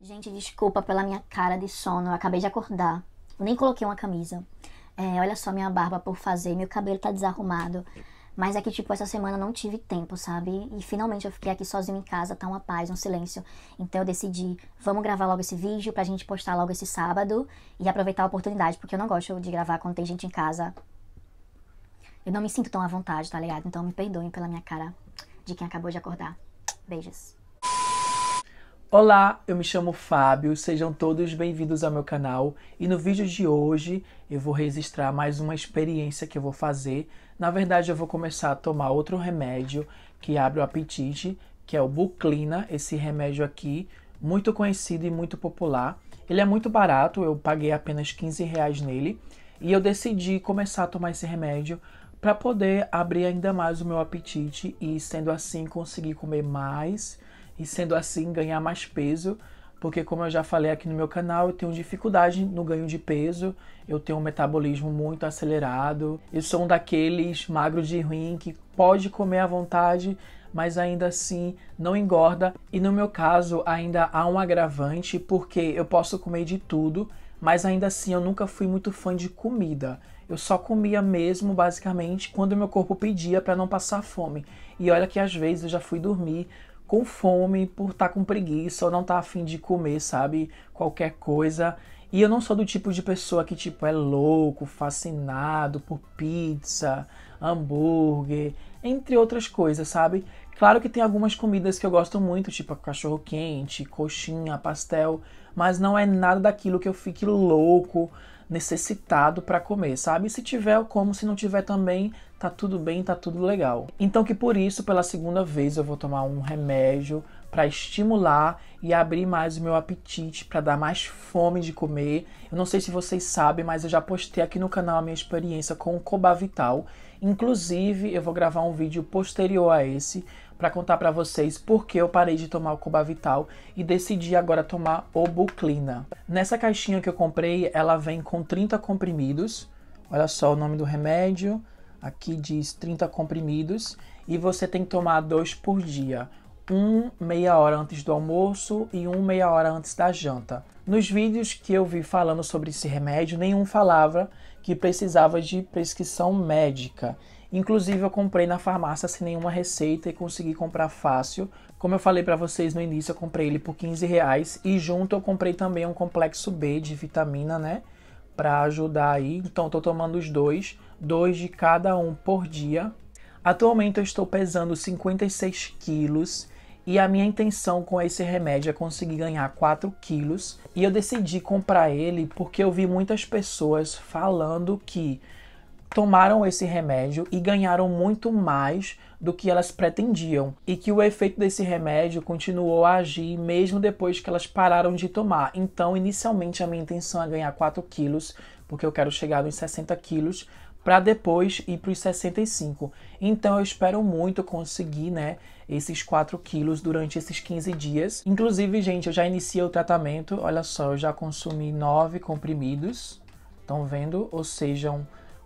Gente, desculpa pela minha cara de sono. Eu acabei de acordar. Eu nem coloquei uma camisa. É, olha só minha barba por fazer. Meu cabelo tá desarrumado. Mas é que, tipo, essa semana não tive tempo, sabe? E finalmente eu fiquei aqui sozinho em casa, tá uma paz, um silêncio. Então eu decidi, vamos gravar logo esse vídeo pra gente postar logo esse sábado e aproveitar a oportunidade, porque eu não gosto de gravar quando tem gente em casa. Eu não me sinto tão à vontade, tá ligado? Então me perdoem pela minha cara de quem acabou de acordar. Beijos. Olá, eu me chamo Fábio, sejam todos bem-vindos ao meu canal e no vídeo de hoje eu vou registrar mais uma experiência que eu vou fazer. Na verdade, eu vou começar a tomar outro remédio que abre o apetite, que é o Buclina, esse remédio aqui, muito conhecido e muito popular. Ele é muito barato, eu paguei apenas 15 reais nele e eu decidi começar a tomar esse remédio para poder abrir ainda mais o meu apetite e, sendo assim, conseguir comer mais e, sendo assim, ganhar mais peso. Porque, como eu já falei aqui no meu canal, eu tenho dificuldade no ganho de peso, eu tenho um metabolismo muito acelerado, eu sou um daqueles magros de ruim que pode comer à vontade, mas ainda assim não engorda. E no meu caso, ainda há um agravante, porque eu posso comer de tudo, mas ainda assim eu nunca fui muito fã de comida. Eu só comia mesmo, basicamente, quando meu corpo pedia para não passar fome. E olha que às vezes eu já fui dormir com fome, por estar tá com preguiça ou não estar tá afim de comer, sabe? Qualquer coisa. E eu não sou do tipo de pessoa que, tipo, é louco, fascinado por pizza, hambúrguer, entre outras coisas, sabe? Claro que tem algumas comidas que eu gosto muito, tipo cachorro quente, coxinha, pastel, mas não é nada daquilo que eu fique louco, necessitado para comer, sabe? Se tiver, eu como, se não tiver também, tá tudo bem, tá tudo legal. Então que por isso, pela segunda vez, eu vou tomar um remédio para estimular e abrir mais o meu apetite, para dar mais fome de comer. Eu não sei se vocês sabem, mas eu já postei aqui no canal a minha experiência com o Cobavital. Inclusive, eu vou gravar um vídeo posterior a esse para contar para vocês por que eu parei de tomar o Cuba Vital e decidi agora tomar o Buclina. Nessa caixinha que eu comprei, ela vem com 30 comprimidos. Olha só o nome do remédio. Aqui diz 30 comprimidos e você tem que tomar dois por dia um meia hora antes do almoço e um meia hora antes da janta. Nos vídeos que eu vi falando sobre esse remédio, nenhum falava que precisava de prescrição médica. Inclusive eu comprei na farmácia sem nenhuma receita e consegui comprar fácil. Como eu falei para vocês no início, eu comprei ele por 15 reais e junto eu comprei também um complexo B de vitamina, né? Para ajudar aí. Então eu tô tomando os dois, dois de cada um por dia. Atualmente eu estou pesando 56 quilos e a minha intenção com esse remédio é conseguir ganhar 4 quilos. E eu decidi comprar ele porque eu vi muitas pessoas falando que tomaram esse remédio e ganharam muito mais do que elas pretendiam e que o efeito desse remédio continuou a agir mesmo depois que elas pararam de tomar. Então, inicialmente a minha intenção é ganhar 4 quilos, porque eu quero chegar nos 60 quilos, para depois ir para os 65. Então eu espero muito conseguir, né, esses 4 quilos durante esses 15 dias. Inclusive, gente, eu já iniciei o tratamento, olha só, eu já consumi 9 comprimidos, estão vendo? Ou seja,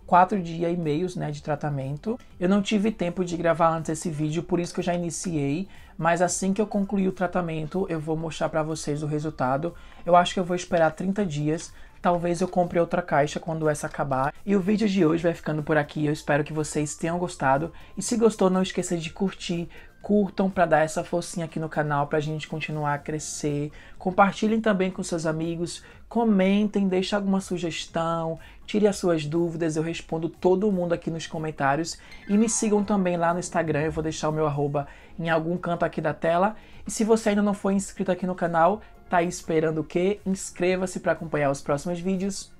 4 dias e meios, né, de tratamento. Eu não tive tempo de gravar antes esse vídeo, por isso que eu já iniciei, mas assim que eu concluir o tratamento, eu vou mostrar para vocês o resultado. Eu acho que eu vou esperar 30 dias Talvez eu compre outra caixa quando essa acabar. E o vídeo de hoje vai ficando por aqui. Eu espero que vocês tenham gostado. E se gostou, não esqueça de curtir, curtam para dar essa forcinha aqui no canal para a gente continuar a crescer. Compartilhem também com seus amigos, comentem, deixem alguma sugestão, tire as suas dúvidas, eu respondo todo mundo aqui nos comentários. E me sigam também lá no Instagram, eu vou deixar o meu arroba em algum canto aqui da tela. E se você ainda não foi inscrito aqui no canal, tá esperando o quê? Inscreva-se para acompanhar os próximos vídeos.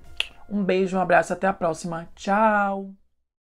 Um beijo, um abraço, até a próxima. Tchau!